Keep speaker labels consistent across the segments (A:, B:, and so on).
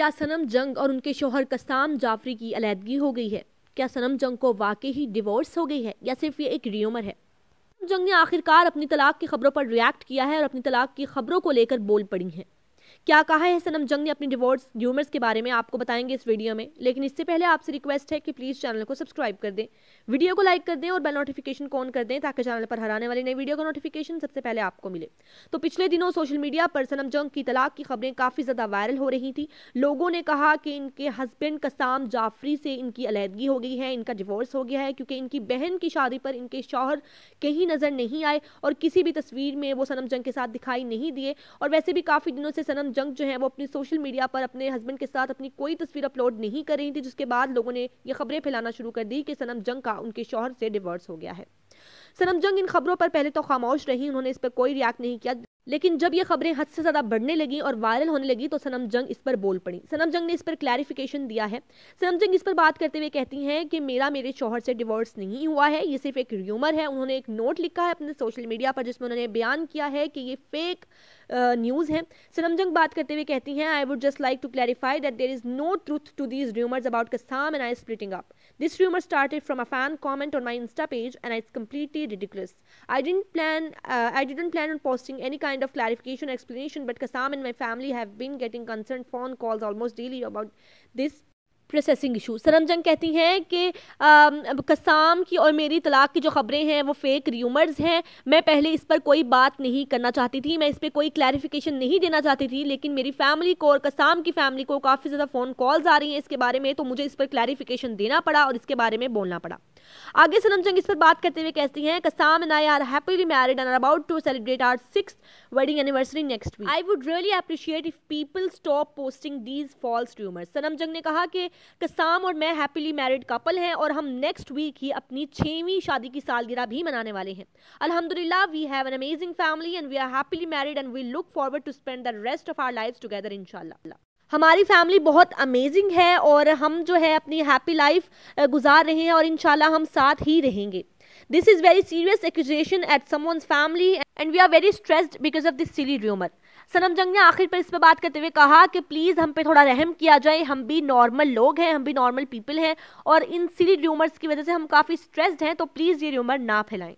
A: क्या सनम जंग और उनके शोहर कसाम जाफरी की अलीहदगी हो गई है क्या सनम जंग को वाकई ही डिवोर्स हो गई है या सिर्फ ये एक रियोमर है जंग ने आखिरकार अपनी तलाक की खबरों पर रिएक्ट किया है और अपनी तलाक की खबरों को लेकर बोल पड़ी हैं क्या कहा है सनम जंग ने अपनी डिवोर्स ड्यूमर्स के बारे में आपको बताएंगे इस वीडियो में लेकिन इससे पहले आपसे रिक्वेस्ट है कि प्लीज़ चैनल को सब्सक्राइब कर दें वीडियो को लाइक कर दें और बेल नोटिफिकेशन को ऑन कर दें ताकि चैनल पर हराने वाली नई वीडियो का नोटिफिकेशन सबसे पहले आपको मिले तो पिछले दिनों सोशल मीडिया पर सनम जंग की तलाक की खबरें काफ़ी ज़्यादा वायरल हो रही थी लोगों ने कहा कि इनके हस्बैंड कसाम जाफरी से इनकी अलहदगी हो गई है इनका डिवोर्स हो गया है क्योंकि इनकी बहन की शादी पर इनके शौहर कहीं नज़र नहीं आए और किसी भी तस्वीर में वो सनम जंग के साथ दिखाई नहीं दिए और वैसे भी काफ़ी दिनों से सनम सनम जंग जो है वो अपनी सोशल मीडिया पर अपने हस्बैंड के साथ अपनी कोई तस्वीर अपलोड नहीं कर रही थी जिसके बाद लोगों ने ये खबरें फैलाना शुरू कर दी कि सनम जंग का उनके शोहर से डिवोर्स हो गया है सनम जंग इन खबरों पर पहले तो खामोश रही उन्होंने इस पर कोई रिएक्ट नहीं किया लेकिन जब ये खबरें हद से ज़्यादा बढ़ने लगी और वायरल होने लगी तो सनम जंग इस पर बोल पड़ी सनम जंग ने इस पर क्लैरिफिकेशन दिया है सनम जंग इस पर बात करते हुए कहती हैं कि मेरा मेरे शोहर से डिवोर्स नहीं हुआ है ये सिर्फ एक र्यूमर है उन्होंने एक नोट लिखा है अपने सोशल मीडिया पर जिसमें उन्होंने बयान किया है कि ये फेक न्यूज़ है सनम जंग बात करते हुए कहती हैं I would just like to clarify that there is no truth to these rumours about Qassam and I splitting up This rumor started from a fan comment on my Insta page and it's completely ridiculous. I didn't plan uh, I didn't plan on posting any kind of clarification explanation but Kasam and my family have been getting concerned phone calls almost daily about this processing issue सरमजंग कहती हैं कि कसाम की और मेरी तलाक की जो ख़बरें हैं वो फेक र्यूमर्स हैं मैं पहले इस पर कोई बात नहीं करना चाहती थी मैं इस पर कोई क्लैरिफिकेशन नहीं देना चाहती थी लेकिन मेरी फैमिली को और कसाम की फैमिली को काफ़ी ज़्यादा फ़ोन कॉल्स आ रही हैं इसके बारे में तो मुझे इस पर क्लैरिफिकेशन देना पड़ा और इसके बारे में बोलना पड़ा आगे सनम जंग इस पर बात करते हुए कहती हैं Qassam and I are happily married and are about to celebrate our six wedding anniversary next week I would really appreciate if people stop posting these false rumours Sanam Jung ने कहा कि कसाम और मैं हैप्पीली मैरिड कपल हैं और हम नेक्स्ट वीक ही अपनी छवीं शादी की सालगिरह भी मनाने वाले हैं अलहमदिल्ला we have an amazing family and we are happily married and we look forward to spend the rest of our life together इनशाला हमारी फैमिली बहुत अमेजिंग है और हम जो है अपनी हैप्पी लाइफ गुजार रहे हैं और इन हम साथ ही रहेंगे this is very serious accusation at someone's family and we are very stressed because of this silly rumor Sanam Jung ने आखिर पर इस पर बात करते हुए कहा कि प्लीज़ हम पे थोड़ा रहम किया जाए हम भी नॉर्मल लोग हैं हम भी नॉर्मल पीपल हैं और इन सिली र्यूमर्स की वजह से हम काफ़ी स्ट्रेस्ड हैं तो प्लीज़ ये र्यूमर ना फैलाएं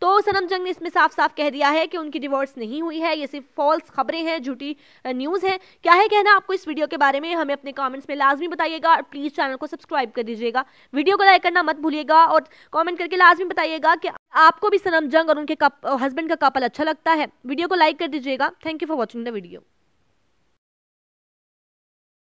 A: तो सनम जंग ने इसमें साफ साफ कह दिया है कि उनकी डिवोर्स नहीं हुई है ये सिर्फ फॉल्स खबरें हैं झूठी न्यूज़ है क्या है कहना आपको इस वीडियो के बारे में हमें अपने कॉमेंट्स में लाजमी बताइएगा और प्लीज़ चैनल को सब्सक्राइब कर दीजिएगा वीडियो को लाइक करना मत भूलिएगा और कॉमेंट करके लाजमी बताइएगा कि आपको भी सनम जंग और उनके हस्बैंड का कपल अच्छा लगता है वीडियो को लाइक कर दीजिएगा thank you for watching the video